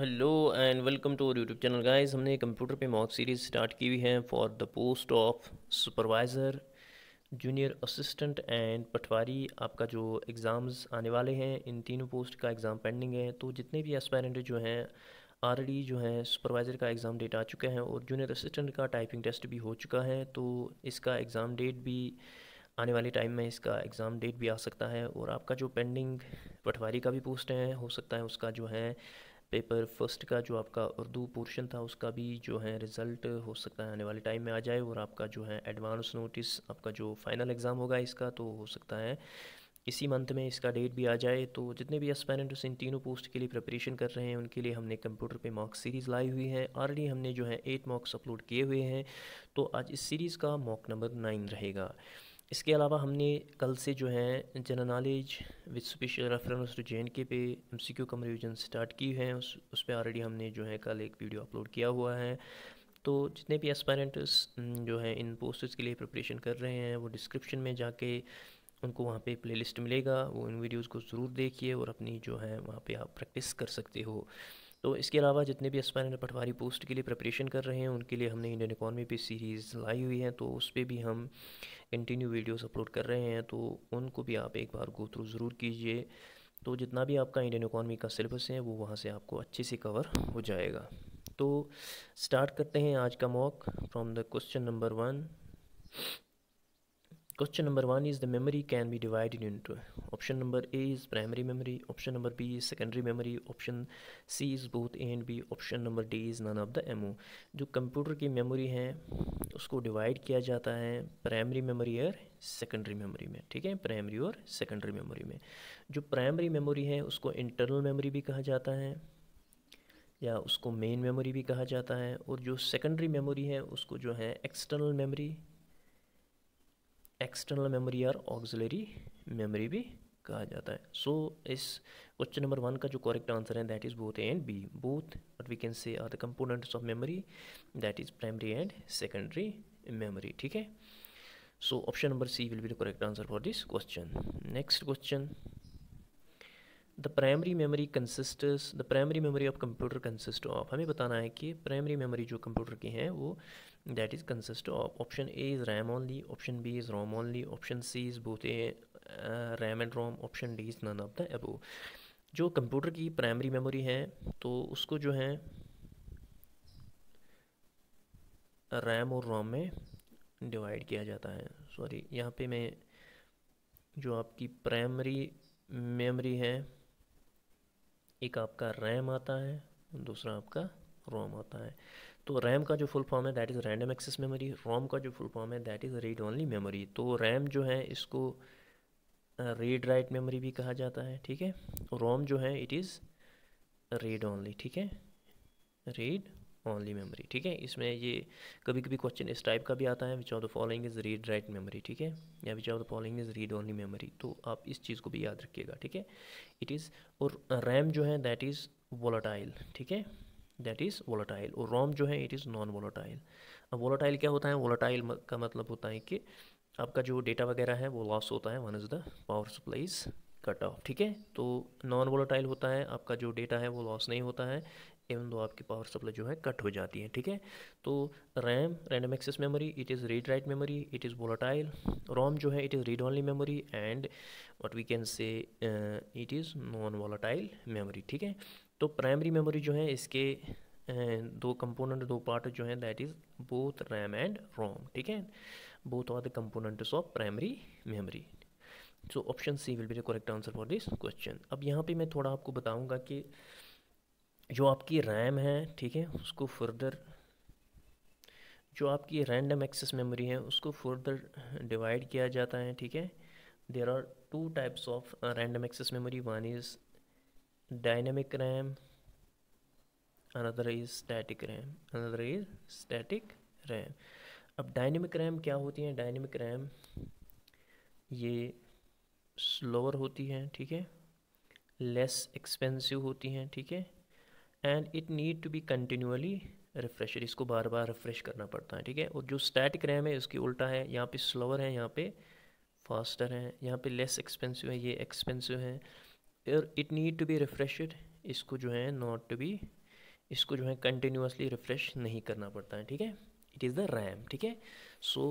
Hello and welcome to YouTube channel guys हमने computer पे mock series start की हुई है for the post of supervisor junior assistant and Patwari आपका जो एग्ज़ाम्स आने वाले हैं इन तीनों पोस्ट का एग्ज़ाम पेंडिंग है तो जितने भी एस्पायरेंट जो हैं ऑलरेडी जो है सुपरवाइज़र का एग्ज़ाम डेट आ चुका है और जूनियर असिस्टेंट का टाइपिंग टेस्ट भी हो चुका है तो इसका एग्ज़ाम डेट भी आने वाले टाइम में इसका एग्ज़ाम डेट भी आ सकता है और आपका जो पेंडिंग पटवारी का भी पोस्ट है हो सकता है उसका जो है पेपर फर्स्ट का जो आपका उर्दू पोर्शन था उसका भी जो है रिज़ल्ट हो सकता है आने वाले टाइम में आ जाए और आपका जो है एडवांस नोटिस आपका जो फ़ाइनल एग्ज़ाम होगा इसका तो हो सकता है इसी मंथ में इसका डेट भी आ जाए तो जितने भी एस्पेरेंट इन तीनों पोस्ट के लिए प्रिपरेशन कर रहे हैं उनके लिए हमने कंप्यूटर पे मॉक सीरीज़ लाई हुई है ऑलरेडी हमने जो है एट मॉक्स अपलोड किए हुए हैं तो आज इस सीरीज़ का मॉक नंबर नाइन रहेगा इसके अलावा हमने कल से जो है general knowledge with special reference to J and K पे M C Q cum revision start की है उस उस पर ऑलरेडी हमने जो है कल एक वीडियो अपलोड किया हुआ है तो जितने भी एस्पायरेंट्स जो है इन पोस्ट्स के लिए प्रिपरेशन कर रहे हैं वो डिस्क्रिप्शन में जाके उनको वहाँ पे प्लेलिस्ट मिलेगा वो इन वीडियोस को ज़रूर देखिए और अपनी जो है वहाँ पे आप प्रैक्टिस कर सकते हो तो इसके अलावा जितने भी अस्पायर एंड पटवारी पोस्ट के लिए प्रिपरेशन कर रहे हैं उनके लिए हमने इंडियन इकॉनमी पे सीरीज़ लाई हुई है तो उस पर भी हम कंटिन्यू वीडियोस अपलोड कर रहे हैं तो उनको भी आप एक बार गो थ्रू ज़रूर कीजिए तो जितना भी आपका इंडियन इकॉनमी का सिलेबस है वो वहाँ से आपको अच्छे से कवर हो जाएगा तो स्टार्ट करते हैं आज का mock from the question number one question number one is the memory can be divide in into option number A is primary memory option number B is secondary memory option C is both A and B option number D is none of the एमओ जो computer की memory है उसको divide किया जाता है primary memory और secondary memory में ठीक है प्राइमरी और सेकेंडरी मेमोरी में जो प्राइमरी मेमोरी है उसको इंटरनल मेमोरी भी कहा जाता है या उसको मेन मेमोरी भी कहा जाता है और जो सेकेंडरी मेमोरी है उसको जो है एक्सटर्नल मेमोरी एक्सटर्नल मेमोरी और ऑक्सिलरी मेमोरी भी कहा जाता है सो so, इस क्वेश्चन नंबर वन का जो करेक्ट आंसर है that is both A and B both what we can say are the components of memory that is primary and secondary memory ठीक है so option number C will be the correct answer for this question next question the primary memory consist the primary memory of computer consist of हमें बताना है कि primary memory जो computer की हैं वो that is consist of option A is RAM only, option B is ROM only, option C is both a uh, RAM and ROM, option D is none of the above. जो computer की primary memory है तो उसको जो है RAM और रोम में divide किया जाता है सॉरी यहाँ पे मैं जो आपकी प्राइमरी मेमोरी है एक आपका रैम आता है दूसरा आपका रोम आता है तो रैम का जो फुल फॉर्म है that is random access memory ROM का जो फुल फॉर्म है that is read only memory तो रैम जो है इसको रीड राइट मेमोरी भी कहा जाता है ठीक है रोम जो है इट इज़ रीड ओनली ठीक है रीड ओनली मेमोरी ठीक है इसमें ये कभी कभी क्वेश्चन इस टाइप का भी आता है which of the following is read write memory ठीक है या which of the following is read only memory तो आप इस चीज़ को भी याद रखिएगा ठीक है इट इज़ और रैम जो है दैट इज़ वोलाटाइल ठीक है दैट इज़ वोलाटाइल और रोम जो है इट इज़ नॉन वोलाटाइल अब वोलाटाइल क्या होता है वोलाटाइल का मतलब होता है कि आपका जो डेटा वगैरह है वो लॉस होता है when is the power supply is cut off ठीक है तो नॉन वोलाटाइल होता है आपका जो डेटा है वो लॉस नहीं होता है इवन दो आपकी पावर सप्लाई जो है कट हो जाती है ठीक है तो RAM random access memory it is read write memory it is volatile ROM जो है it is read only memory and what we can say it is non volatile memory ठीक है तो प्राइमरी मेमोरी जो है इसके अं, दो कंपोनेंट दो पार्ट जो है that is both RAM and ROM ठीक है both are the components of primary memory so option C will be the correct answer for this question अब यहाँ पे मैं थोड़ा आपको बताऊँगा कि जो आपकी रैम है ठीक है उसको फर्दर जो आपकी रैंडम एक्सेस मेमोरी है उसको फर्दर डिवाइड किया जाता है ठीक है there are two types of random access memory one is dynamic RAM another is static RAM another is static RAM अब डायनेमिक रैम क्या होती है डायनेमिक रैम ये स्लोअर होती हैं ठीक है लेस एक्सपेंसिव होती हैं ठीक है and it need to be continuously refresher इसको बार बार रिफ्रेश करना पड़ता है ठीक है और जो स्टैटिक रैम है उसकी उल्टा है यहाँ पे स्लोअर है यहाँ पे फास्टर है यहाँ पे लेस एक्सपेंसिव है ये एक्सपेंसिव है it need to be refreshed इसको जो है नॉट टू बी इसको जो है कंटिन्यूसली रिफ्रेश नहीं करना पड़ता है ठीक है इट इज़ द रैम ठीक है सो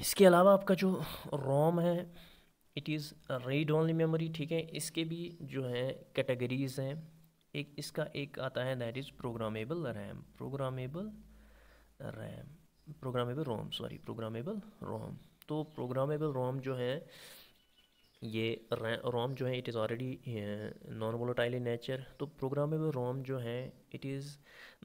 इसके अलावा आपका जो रोम है it is read only memory ठीक है इसके भी जो है कैटेगरीज हैं एक इसका एक आता है that is programmable RAM programmable RAM programmable ROM sorry programmable ROM तो प्रोग्रामेबल रोम जो है ये रोम जो है it is already non volatile in nature तो प्रोग्रामेबल रोम जो है it is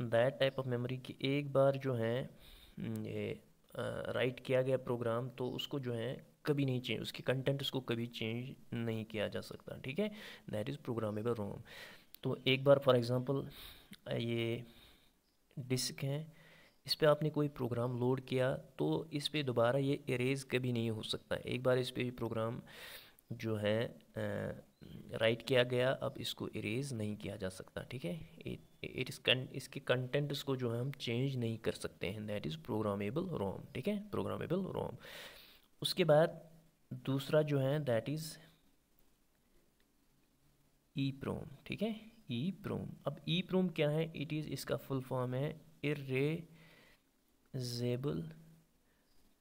that type of memory कि एक बार जो है हम्म, ये राइट uh, किया गया प्रोग्राम तो उसको जो है कभी नहीं चेंज उसके कंटेंट उसको कभी चेंज नहीं किया जा सकता ठीक है दैट इज़ प्रोग्रामेबल रोम तो एक बार फॉर एग्ज़ाम्पल ये डिस्क है इस पर आपने कोई प्रोग्राम लोड किया तो इस पर दोबारा ये इरेज कभी नहीं हो सकता एक बार इस पर प्रोग्राम जो है राइट किया गया अब इसको इरेज नहीं किया जा सकता ठीक है इट इस इसके कंटेंट्स को जो है हम चेंज नहीं कर सकते हैं दैट इज़ प्रोग्रामेबल रोम ठीक है प्रोग्रामेबल रोम उसके बाद दूसरा जो है दैट इज़ ई प्रोम ठीक है ई प्रोम अब ई प्रोम क्या है इट इज़ इसका फुल फॉर्म है इरेजेबल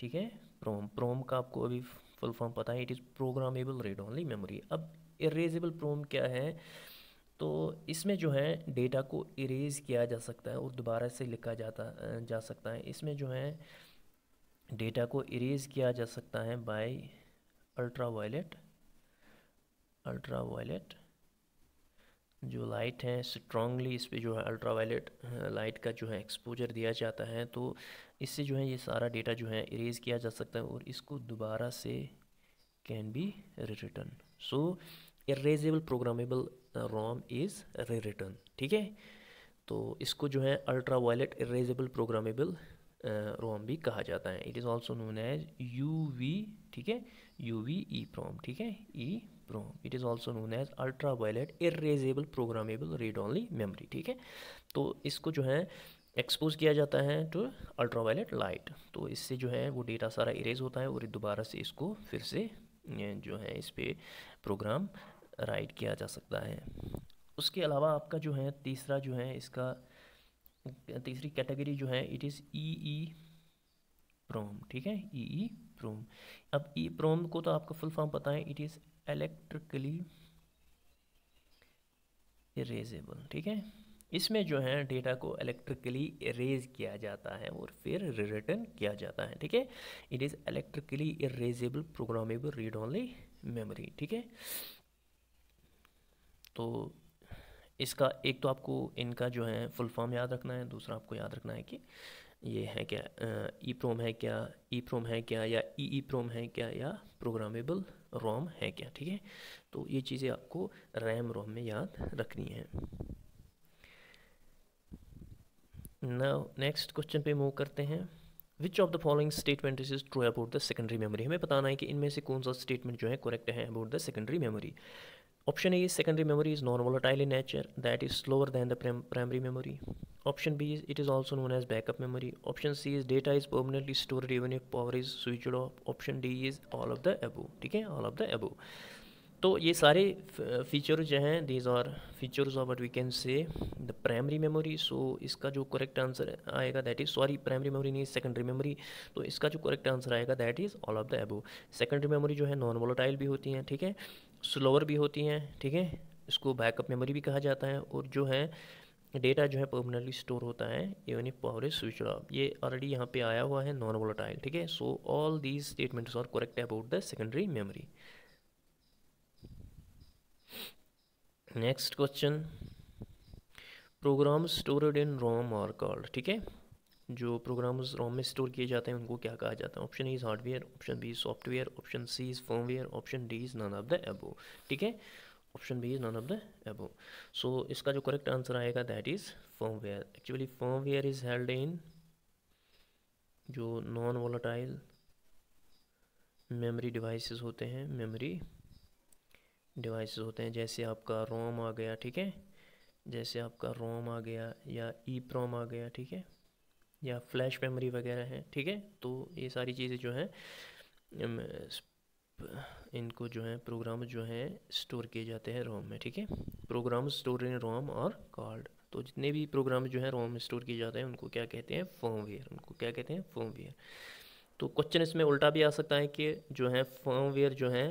ठीक है प्रोम प्रोम का आपको अभी फुल फॉर्म पता है it is programmable read only memory अब इरेजेबल प्रोम क्या है तो इसमें जो है डेटा को इरेज किया जा सकता है और दोबारा से लिखा जाता जा सकता है इसमें जो है डेटा को इरेज किया जा सकता है by ultra violet ultra violet जो लाइट है स्ट्रांगली इस पर जो है अल्ट्रा वायलेट लाइट का जो है एक्सपोजर दिया जाता है तो इससे जो है ये सारा डेटा जो है इरेज किया जा सकता है और इसको दोबारा से can be written so erasable programmable ROM is written ठीक है तो इसको जो है ultra violet erasable programmable ROM भी कहा जाता है it is also known as U V ठीक है यू वी ई प्रोम ठीक है EPROM it is also known as ultra violet erasable programmable read only memory ठीक है तो इसको जो है एक्सपोज किया जाता है टू अल्ट्रावायलेट लाइट तो इससे जो है वो डेटा सारा इरेज होता है और दोबारा से इसको फिर से जो है इस पर प्रोग्राम राइट किया जा सकता है उसके अलावा आपका जो है तीसरा जो है इसका तीसरी कैटेगरी जो है it is E E EPROM ठीक है ई ई प्रोम अब ई e प्रोम e को तो आपका फुल फॉर्म पता है इट इज़ इलेक्ट्रिकली इरेजेबल ठीक है इसमें जो है डेटा को इलेक्ट्रिकली इरेज किया जाता है और फिर रिटर्न किया जाता है ठीक है it is electrically erasable programmable read only memory ठीक है तो इसका एक तो आपको इनका जो है फुल फॉर्म याद रखना है दूसरा आपको याद रखना है कि ये है क्या ई प्रोम है क्या ई प्रोम है क्या या ई ई प्रोम है क्या या प्रोग्रामेबल रोम है क्या ठीक है तो ये चीज़ें आपको रैम रोम में याद रखनी है नाउ नेक्स्ट क्वेश्चन पे मूव करते हैं which of the following statement is is true about the secondary memory हमें बताना है कि इनमें से कौन सा स्टेटमेंट जो है करेक्ट है about the secondary memory option A is secondary memory is non volatile in nature that is slower than the primary memory option B is it is also known as backup memory option C is data is permanently stored even if power is switch off option D is all of the above ठीक है all of the एबो तो ये सारे feature जो हैं these are features of what we can say the primary memory so इसका जो करेक्ट आंसर आएगा that is sorry primary memory नहीं सेकेंडरी मेमोरी तो इसका जो करेक्ट आंसर आएगा that is all of the above secondary memory जो है नॉन वोलाटाइल भी होती हैं ठीक है स्लोअर भी होती हैं ठीक है इसको बैकअप मेमोरी भी कहा जाता है और जो है डेटा जो है परमानेंटली स्टोर होता है even if power is switch off ये ऑलरेडी यहाँ पे आया हुआ है नॉन वोलाटाइल ठीक है so all these statements are correct about the secondary memory next question program stored in ROM are called ठीक है जो प्रोग्राम्स रोम में स्टोर किए जाते हैं उनको क्या कहा जाता है option is hardware option B software option C is firmware option D is none of the above ठीक है option B is none of the above so इसका जो करेक्ट आंसर आएगा that is firmware actually firmware is held in जो non volatile memory devices होते हैं memory device होते हैं जैसे आपका रोम आ गया ठीक है जैसे आपका रोम आ गया या ई प्रोम आ गया ठीक है या फ्लैश मेमोरी वगैरह है ठीक है तो ये सारी चीज़ें जो हैं इनको जो है प्रोग्राम जो हैं स्टोर किए जाते हैं रोम में ठीक है प्रोग्राम स्टोर इन रोम और कार्ड तो जितने भी प्रोग्राम जो हैं रोम में स्टोर किए जाते हैं उनको क्या कहते हैं फॉर्मवेयर उनको क्या कहते हैं फॉर्मवेयर तो क्वेश्चन इसमें उल्टा भी आ सकता है कि जो है फॉर्मवेयर जो है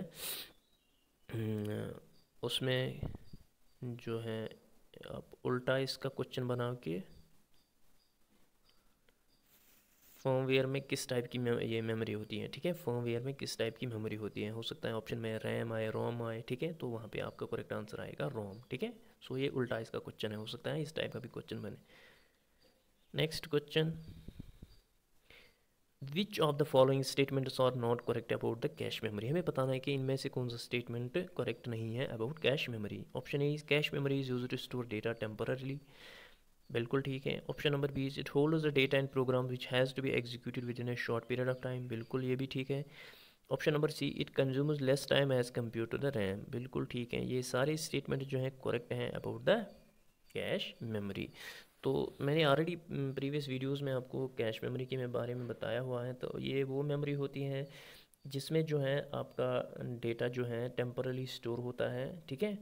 उसमें जो है आप उल्टा इसका क्वेश्चन बनाओ कि वेयर में किस टाइप की मेम, ये मेमोरी होती है ठीक है वेयर में किस टाइप की मेमोरी होती है हो सकता है ऑप्शन में रैम आए रोम आए ठीक है तो वहाँ पे आपका करेक्ट आंसर आएगा रोम ठीक है सो ये उल्टा इसका क्वेश्चन है हो सकता है इस टाइप का भी क्वेश्चन बने next question which of the following statements are not correct about the cache memory हमें बताना है कि इनमें से कौन सा स्टेटमेंट करेक्ट नहीं है about cache memory option A is cache memory is use to store data temporarily बिल्कुल ठीक है option number B is it hold the data and program which has to be executed within a short period of time बिल्कुल ये भी ठीक है option number C it consumes less time as compare to the RAM बिल्कुल ठीक है ये सारे स्टेटमेंट जो हैं करेक्ट हैं अबाउट द कैश मेमोरी तो मैंने ऑलरेडी प्रीवियस वीडियोस में आपको कैश मेमोरी के बारे में बताया हुआ है तो ये वो मेमोरी होती है जिसमें जो है आपका डेटा जो है टेम्परली स्टोर होता है ठीक है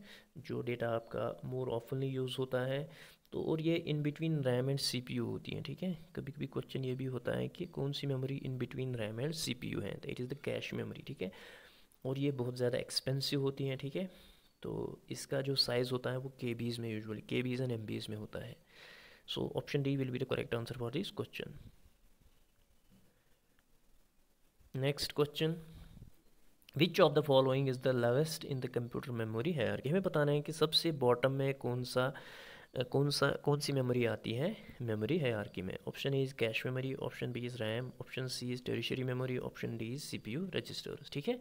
जो डेटा आपका मोर ऑफनली यूज़ होता है तो और ये in between RAM and CPU होती हैं ठीक है कभी कभी क्वेश्चन ये भी होता है कि कौन सी memory in between RAM and CPU है तो it is the cache memory ठीक है और ये बहुत ज़्यादा एक्सपेंसिव होती हैं ठीक है तो इसका जो साइज़ होता है वो के में यूजली के बीज एंड एम में होता है So option D will be the correct answer for this question. Next question. Which of the following is the lowest in the computer memory ये हमें बताना है कि सबसे बॉटम में कौन सा कौन सा कौन सी मेमोरी आती है मेमोरी है हायरार्की में option A is cache memory option B is RAM option C is tertiary memory option D is CPU register ठीक है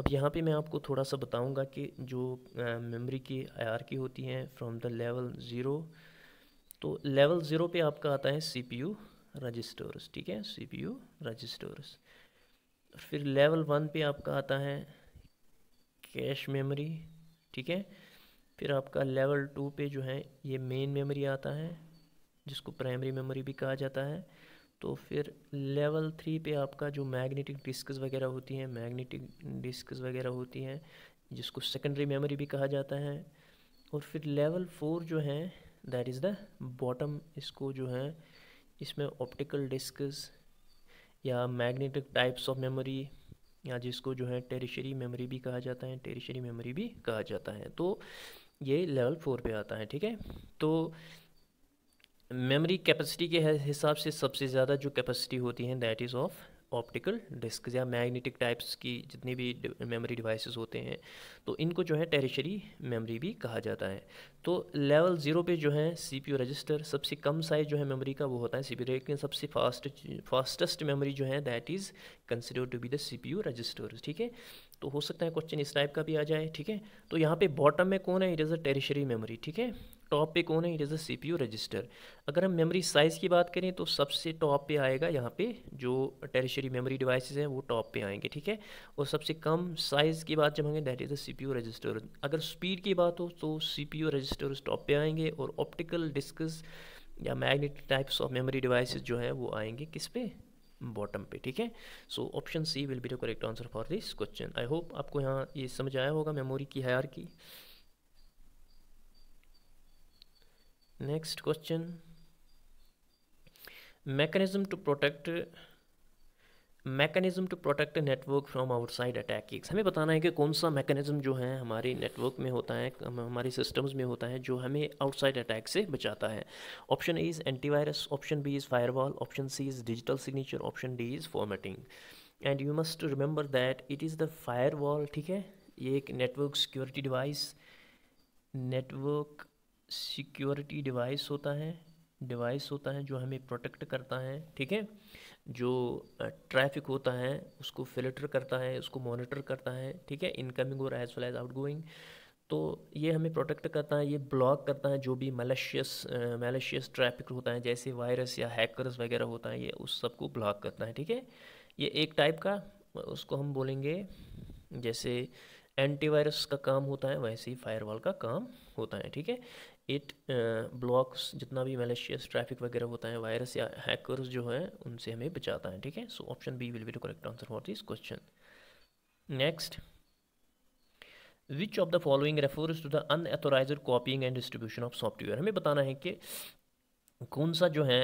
अब यहाँ पे मैं आपको थोड़ा सा बताऊँगा कि जो मेमोरी की की होती है फ्रॉम द लेवल ज़ीरो तो लेवल ज़ीरो पे आपका आता है सी पी यू रजिस्टर्स ठीक है सी पी यू रजिस्टर्स फिर लेवल वन पे आपका आता है कैश मेमोरी ठीक है फिर आपका लेवल टू पे जो है ये मेन मेमोरी आता है जिसको प्राइमरी मेमोरी भी कहा जाता है तो फिर लेवल थ्री पे आपका जो मैग्नेटिक डिस्कस वगैरह होती हैं मैग्नेटिक डिस्कस वगैरह होती हैं जिसको सेकेंडरी मेमोरी भी कहा जाता है और फिर लेवल फोर जो है दैट इज़ द बॉटम इसको जो है इसमें ऑप्टिकल डिस्कस या मैग्नेटिक टाइप्स ऑफ मेमोरी या जिसको जो है टेरिशरी मेमोरी भी कहा जाता है टेरिशरी मेमोरी भी कहा जाता है तो ये लेवल फोर पे आता है ठीक है तो मेमोरी कैपेसिटी के हिसाब से सबसे ज़्यादा जो कैपेसिटी होती है that is of optical disk या मैग्नेटिक टाइप्स की जितनी भी मेमोरी डिवाइसेस होते हैं तो इनको जो है टेरिशरी मेमोरी भी कहा जाता है तो लेवल ज़ीरो पे जो है सीपीयू रजिस्टर सबसे कम साइज जो है मेमोरी का वो होता है सीपीयू लेकिन सबसे फास्ट फास्टेस्ट मेमोरी जो है that is considered to be the CPU register ठीक है तो हो सकता है क्वेश्चन इस टाइप का भी आ जाए ठीक है तो यहाँ पे बॉटम में कौन है it is a tertiary memory ठीक है टॉप पे कौन है it is the C register अगर हम मेमोरी साइज़ की बात करें तो सबसे टॉप पे आएगा यहाँ पे जो टेरिशरी मेमोरी डिवाइसेस हैं वो टॉप पे आएंगे ठीक है और सबसे कम साइज़ की बात जब होंगे that is the C register अगर स्पीड की बात हो तो सी रजिस्टर उस टॉप पे आएंगे और ऑप्टिकल डिस्क या magnet types of memory device जो हैं वो आएंगे किस पे बॉटम पे ठीक है so option C will be the correct answer for this question I hope आपको यहाँ ये समझ आया होगा मेमोरी की hierarchy next question mechanism to protect mechanism to protect network from outside attackings हमें बताना है कि कौन सा मैकेनिज़्म जो है हमारे नेटवर्क में होता है हमारी सिस्टम्स में होता है जो हमें आउटसाइड अटैक से बचाता है option A is antivirus option B is firewall option C is digital signature option D is formatting and you must remember that it is the fire wall ठीक है ये एक network security device network security device होता है device होता है जो हमें प्रोटेक्ट करता है ठीक है जो ट्रैफिक होता है उसको फिल्टर करता है उसको मॉनिटर करता है ठीक है इनकमिंग और as well as outgoing तो ये हमें प्रोटेक्ट करता है ये ब्लॉक करता है जो भी मलेशियस मलेशियस ट्रैफिक होता है जैसे वायरस या हैकर्स वगैरह होता है ये उस सबको ब्लॉक करता है ठीक है ये एक टाइप का उसको हम बोलेंगे जैसे एंटीवायरस का काम होता है वैसे ही फायरवॉल का काम होता है ठीक है इट ब्लॉक्स uh, जितना भी मेलेशियस ट्रैफिक वगैरह होता है वायरस या हैकर्स जो है उनसे हमें बचाता है ठीक है so option B will be the correct answer for this question next which of the following refers to the unauthorise copying and distribution of software हमें बताना है कि कौन सा जो है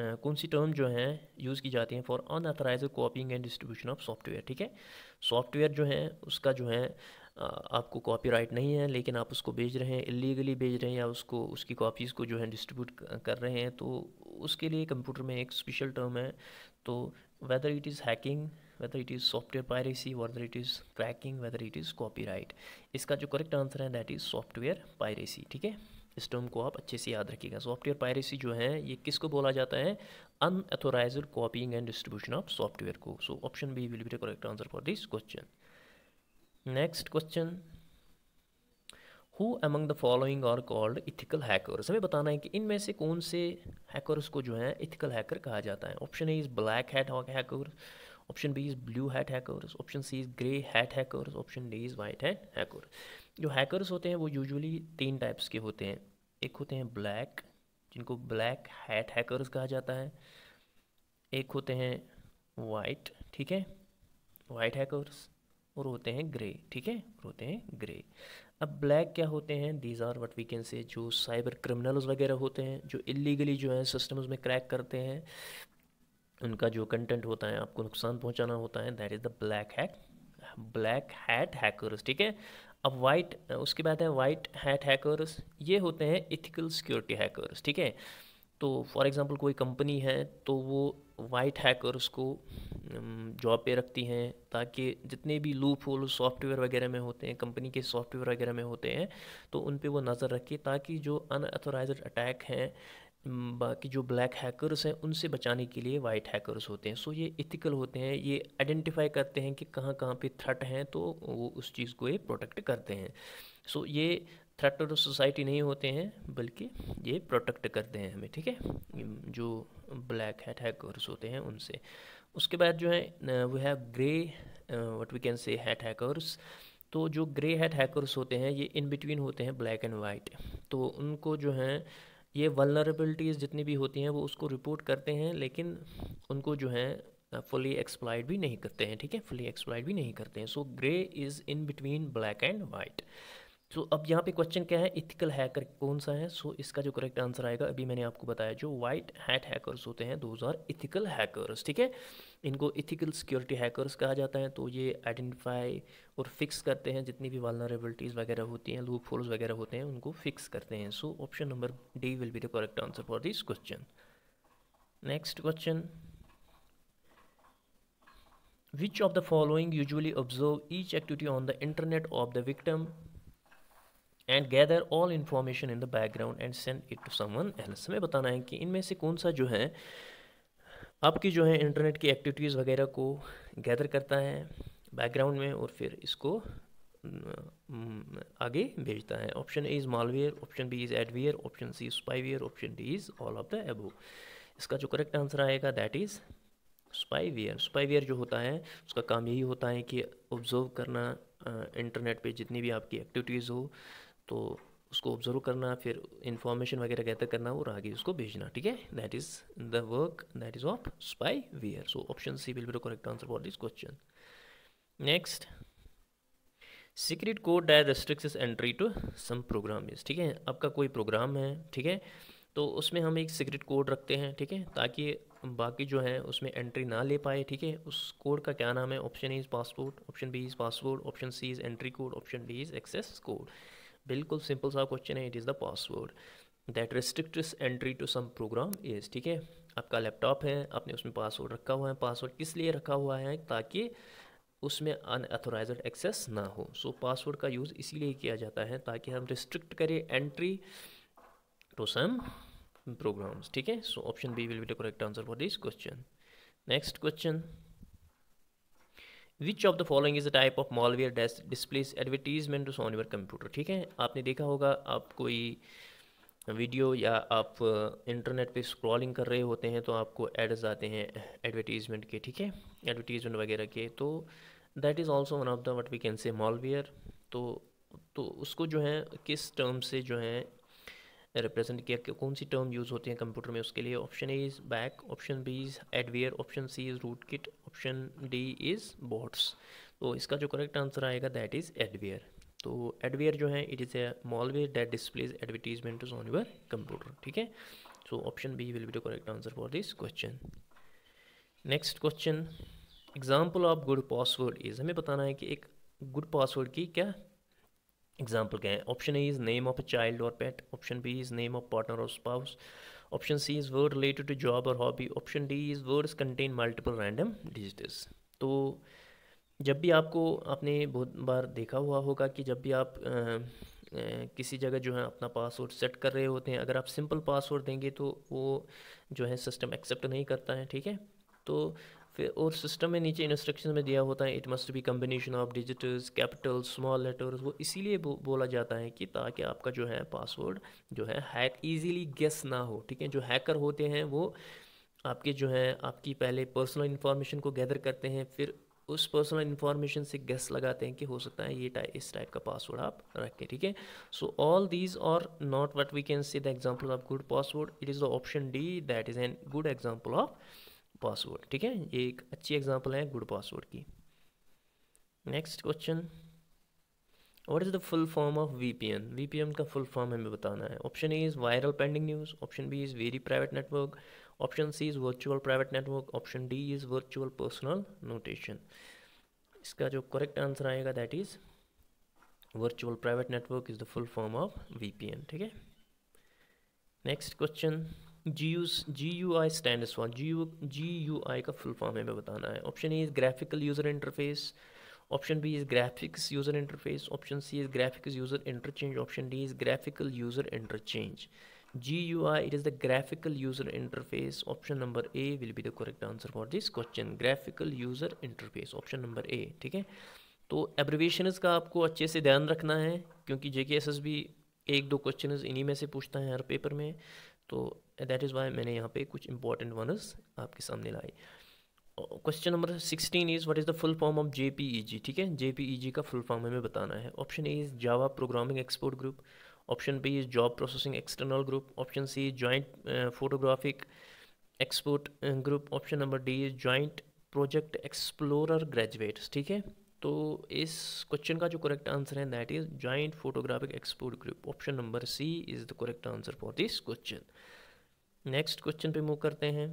Uh, कौन सी टर्म जो है यूज़ की जाती है for unauthorise copying and distribution of software ठीक है सॉफ्टवेयर जो है उसका जो है आपको कॉपीराइट नहीं है लेकिन आप उसको बेच रहे हैं इलीगली बेच रहे हैं या उसको उसकी कॉपीज़ को जो है डिस्ट्रीब्यूट कर रहे हैं तो उसके लिए कंप्यूटर में एक स्पेशल टर्म है तो whether it is hacking whether it is software piracy whether it is cracking whether it is copy इसका जो करेक्ट आंसर है दैट इज़ सॉफ्टवेयर पायरेसी ठीक है इस टर्म को आप अच्छे से याद रखिएगा सॉफ्टवेयर पायरेसी जो है ये किसको बोला जाता है unauthorise copying and distribution of software को so option B will be the correct answer for this question next question who among the following are called ethical hackers हमें बताना है कि इनमें से कौन से हैकर्स को जो है इथिकल हैकर कहा जाता है option A is black hat hacker option B is blue hat hackers option C is grey hat hackers option D is white hat hacker जो हैकर्स होते हैं वो यूजुअली तीन टाइप्स के होते हैं एक होते हैं ब्लैक जिनको ब्लैक हैट हैकर्स कहा जाता है एक होते हैं वाइट ठीक है वाइट हैकर्स और होते हैं ग्रे ठीक है और होते हैं ग्रे अब ब्लैक क्या होते हैं these are what we can say जो साइबर क्रिमिनल्स वगैरह होते हैं जो इलीगली जो है सिस्टम्स में क्रैक करते हैं उनका जो कंटेंट होता है आपको नुकसान पहुंचाना होता है that is the black hack black hat hackers ठीक है अब वाइट उसके बाद है वाइट हैट हैकर्स ये होते हैं इथिकल सिक्योरिटी हैकर्स ठीक है तो फॉर एग्जांपल कोई कंपनी है तो वो वाइट हैकर को जॉब पे रखती हैं ताकि जितने भी लूप होल सॉफ्टवेयर वगैरह में होते हैं कंपनी के सॉफ्टवेयर वगैरह में होते हैं तो उन पे वो नज़र रखे ताकि जो अनऑथोराइज अटैक हैं बाकी जो ब्लैक हैकर्स हैं उनसे बचाने के लिए वाइट हैकर्स होते हैं सो ये इथिकल होते हैं ये आइडेंटिफाई करते हैं कि कहाँ कहाँ पे थ्रट हैं तो वो उस चीज़ को ये प्रोटेक्ट करते हैं सो ये थ्रेट और सोसाइटी नहीं होते हैं बल्कि ये प्रोटेक्ट करते हैं हमें ठीक है जो ब्लैक हैट हैकर्स होते हैं उनसे उसके बाद जो है we have grey what we can say hat hackers तो जो ग्रे हैट हैकर्स होते हैं ये इन बिटवीन होते हैं ब्लैक एंड वाइट तो उनको जो है ये वलनरेबिलिटीज़ जितनी भी होती हैं वो उसको रिपोर्ट करते हैं लेकिन उनको जो है फुली एक्सप्लाइड भी नहीं करते हैं ठीक है फुली एक्सप्लाइड भी नहीं करते हैं so grey is in between black and white so तो so, अब यहाँ पे क्वेश्चन क्या है इथिकल हैकर कौन सा है सो so, इसका जो करेक्ट आंसर आएगा अभी मैंने आपको बताया जो वाइट हैट हैकर्स होते हैं दोज आर इथिकल हैकर्स ठीक है इनको इथिकल सिक्योरिटी हैकर्स कहा जाता है तो ये आइडेंटिफाई और फिक्स करते हैं जितनी भी वालनरेबिलिटीज़ वगैरह होती हैं लूप फोल्स वगैरह होते हैं उनको फिक्स करते हैं so option number D will be the correct answer for this question next question which of the following usually observe each activity on the internet of the victim and gather all information in the background and send it to someone else हमें बताना है कि इनमें से कौन सा जो है आपकी जो है इंटरनेट की एक्टिविटीज़ वगैरह को गैदर करता है बैकग्राउंड में और फिर इसको आगे भेजता है option A is malware option B is adware option C spyware option D is all of the above इसका जो करेक्ट आंसर आएगा दैट इज़ स्पाईवेयर स्पाईवेयर जो होता है उसका काम यही होता है कि ऑब्जर्व करना इंटरनेट पे जितनी भी आपकी एक्टिविटीज़ हो तो उसको ऑब्जर्व करना फिर इंफॉर्मेशन वगैरह गैदर करना और आगे उसको भेजना ठीक है that is the work that is of spy ware so option C will be the correct answer for this question next secret code that restricts entry to some program is ठीक है आपका कोई प्रोग्राम है ठीक है तो उसमें हम एक सीक्रेट कोड रखते हैं ठीक है ताकि बाकी जो है उसमें एंट्री ना ले पाए ठीक है उस कोड का क्या नाम है option A is passport option B is passport option C is entry code option D is access code बिल्कुल सिंपल सा क्वेश्चन है it is the password that restrict entry to some program is ठीक है आपका laptop है आपने उसमें password रखा हुआ है पासवर्ड किस लिए रखा हुआ है ताकि उसमें अनऑथोराइज एक्सेस ना हो सो so, पासवर्ड का यूज़ इसीलिए किया जाता है ताकि हम रिस्ट्रिक्ट करें एंट्री टू सम प्रोग्राम्स ठीक है so option B will be the correct answer for this question next question which of the following is the type of malware that's displays advertisement on your computer ठीक है आपने देखा होगा आप कोई video या आप इंटरनेट uh, पे स्क्रॉलिंग कर रहे होते हैं तो आपको एड्स आते हैं एडवर्टीजमेंट के ठीक है एडवर्टीजमेंट वगैरह के तो that is also one of the what we can say malware तो तो उसको जो है किस टर्म से जो है रिप्रेजेंट किया कि कौन सी टर्म यूज़ होती है कंप्यूटर में उसके लिए option A is back option B is adware option C is root kit option D is bots तो इसका जो करेक्ट आंसर आएगा दैट इज़ एडवेयर तो एडवेयर जो है it is a malware that displays advertisement on your computer ठीक है so option B will be the correct answer for this question next question example of good password is हमें बताना है कि एक गुड पासवर्ड की क्या एग्जाम्पल क्या है option A is name of a child और pet option B is name of partner और spouse option C is word related to job और hobby option D is words contain multiple random digits तो जब भी आपको आपने बहुत बार देखा हुआ होगा कि जब भी आप आ, किसी जगह जो है अपना पासवर्ड सेट कर रहे होते हैं अगर आप सिंपल पासवर्ड देंगे तो वो जो है सिस्टम एक्सेप्ट नहीं करता है ठीक है तो फिर और सिस्टम में नीचे इंस्ट्रक्शन में दिया होता है it must be combination of digitals capital small letters वो इसीलिए बो, बोला जाता है कि ताकि आपका जो है पासवर्ड जो है हैक ईजीली गेस ना हो ठीक है जो हैकर होते हैं वो आपके जो है आपकी पहले पर्सनल इन्फॉर्मेशन को गैदर करते हैं फिर उस पर्सनल इन्फॉर्मेशन से गेस लगाते हैं कि हो सकता है ये टाइप इस टाइप का पासवर्ड आप रखें ठीक है सो ऑल दीज और not what we can see the example of good password it is the option D that is an good example of password ठीक है ये एक अच्छी एग्जांपल है गुड पासवर्ड की next question what is the full form of VPN VPN का full form हमें बताना है option A is viral pending news option B is very private network option C is virtual private network option D is virtual personal notation इसका जो correct answer आएगा that is virtual private network is the full form of VPN ठीक है next question G U G U I stand for G U G U I का full form हमें बताना है option A is graphical user interface option B is graphics user interface option C is graphics user interchange option D is graphical user interchange G U I it is the graphical user interface option number A will be the correct answer for this question graphical user interface option number A ठीक है तो एब्रिवेशनस का आपको अच्छे से ध्यान रखना है क्योंकि जे के एस एस बी एक दो क्वेश्चन इन्हीं में से पूछता है हर पेपर में तो दैट इज़ वाई मैंने यहाँ पे कुछ इंपॉर्टेंट वनर्स आपके सामने लाए question number sixteen is what is the full form of J P E G ठीक है जे पी ई जी का फुल फॉर्म हमें बताना है option A is Java programming export group option B is job processing external group option C is joint photographic export group option number D is joint project explorer graduates ठीक है तो इस question का जो correct answer है that is joint photographic export group option number C is the correct answer for this question next question पे move करते हैं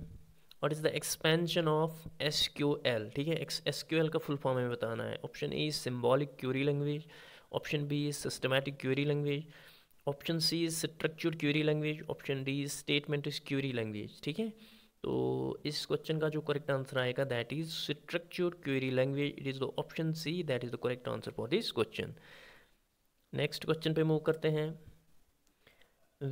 और is the expansion of S Q L ठीक है एस क्यू एल का full form हमें बताना है option A is symbolic query language option B is systematic query language option C is structured query language option D is statement is query language ठीक है तो इस क्वेश्चन का जो करेक्ट आंसर आएगा that is structure query language it is the option C that is the correct answer for this question next question पे move करते हैं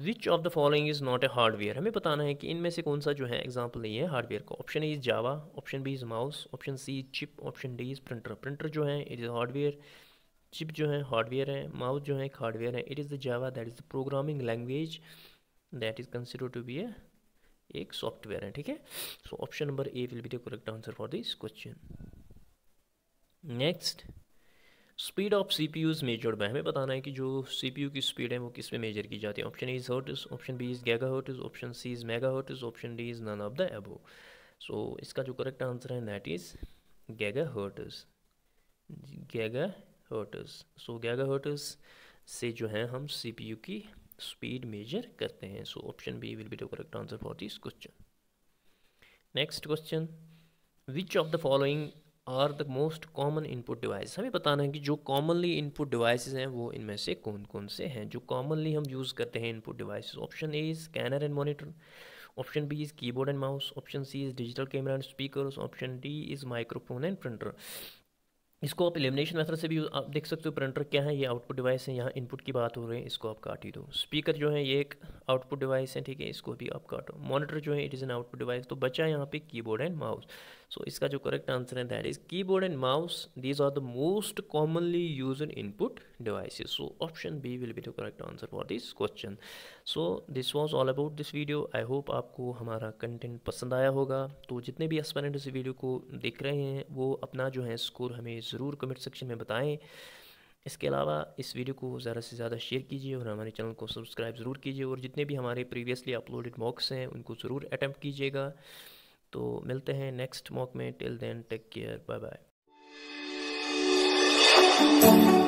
which of the following is not a hardware हमें बताना है कि इनमें से कौन सा जो है एग्जाम्पल नहीं है हार्डवेयर का option A is Java option B is mouse option C is chip option D is printer printer जो है इट इज़ हार्डवेयर चिप जो है हार्डवेयर है माउस जो है एक हार्डवेयर है it is the Java that is the programming language that is consider to be a एक सॉफ्टवेयर है ठीक है so option number A will be the correct answer for this question next speed of C P U measured by हमें बताना है कि जो C P U की स्पीड है वो किस में मेजर की जाती है option A is hertz option B is giga is option C is mega is option D is none of the above so इसका जो करेक्ट आंसर है that is giga is giga is so giga is से जो है हम C P U की speed measure करते हैं so option B will be the correct answer for this question next question which of the following are the most common input device हमें बताना है कि जो कॉमनली इनपुट डिवाइसेज हैं वो इनमें से कौन कौन से हैं जो कॉमनली हम यूज़ करते हैं input device option A is scanner and monitor option B is keyboard and mouse option C is digital camera and speaker option D is microphone and printer इसको आप एलिमिनेशन मेथड से भी आप देख सकते हो प्रिंटर क्या है ये आउटपुट डिवाइस है यहाँ इनपुट की बात हो रही है इसको आप काट ही दो स्पीकर जो है ये एक आउटपुट डिवाइस है ठीक है इसको भी आप काटो मॉनिटर जो है it is an output device तो बचा यहाँ पे कीबोर्ड एंड माउस सो इसका जो करेक्ट आंसर है that is keyboard and mouse these are the most commonly use in input devices so option b will be the correct answer for this question so this was all about this video i hope आपको हमारा content पसंद आया होगा तो जितने भी aspirants इस video को देख रहे हैं वो अपना जो है स्कोर हमें ज़रूर कमेंट सेक्शन में bataye इसके अलावा इस वीडियो को ज़्यादा से ज़्यादा शेयर कीजिए और हमारे चैनल को सब्सक्राइब ज़रूर कीजिए और जितने भी हमारे प्रीवियसली अपलोडेड मॉक्स हैं उनको ज़रूर अटैम्प्ट कीजिएगा तो मिलते हैं नेक्स्ट मॉक में till then take care bye bye